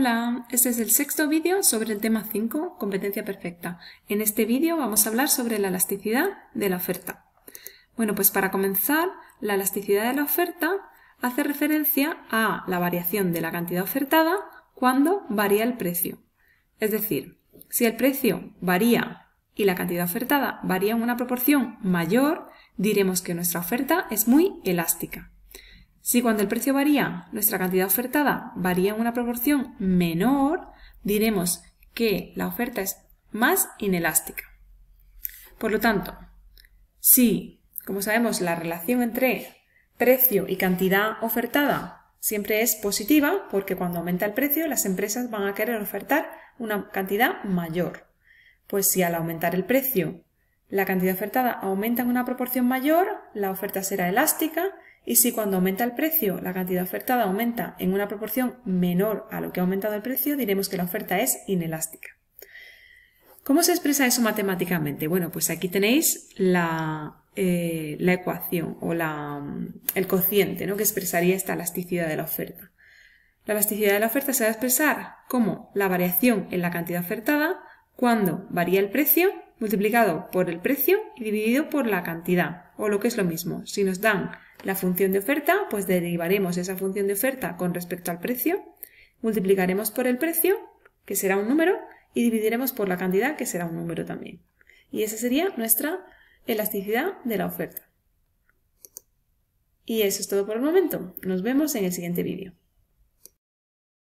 Hola, este es el sexto vídeo sobre el tema 5, competencia perfecta. En este vídeo vamos a hablar sobre la elasticidad de la oferta. Bueno, pues para comenzar, la elasticidad de la oferta hace referencia a la variación de la cantidad ofertada cuando varía el precio. Es decir, si el precio varía y la cantidad ofertada varía en una proporción mayor, diremos que nuestra oferta es muy elástica. Si cuando el precio varía, nuestra cantidad ofertada varía en una proporción menor, diremos que la oferta es más inelástica. Por lo tanto, si, como sabemos, la relación entre precio y cantidad ofertada siempre es positiva, porque cuando aumenta el precio las empresas van a querer ofertar una cantidad mayor. Pues si al aumentar el precio la cantidad ofertada aumenta en una proporción mayor, la oferta será elástica y si cuando aumenta el precio la cantidad ofertada aumenta en una proporción menor a lo que ha aumentado el precio, diremos que la oferta es inelástica. ¿Cómo se expresa eso matemáticamente? Bueno, pues aquí tenéis la, eh, ecuación o el cociente ¿no? que expresaría esta elasticidad de la oferta. La elasticidad de la oferta se va a expresar como la variación en la cantidad ofertada cuando varía el precio multiplicado por el precio y dividido por la cantidad, o lo que es lo mismo. Si nos dan la función de oferta, pues derivaremos esa función de oferta con respecto al precio, multiplicaremos por el precio, que será un número, y dividiremos por la cantidad, que será un número también. Y esa sería nuestra elasticidad de la oferta. Y eso es todo por el momento. Nos vemos en el siguiente vídeo.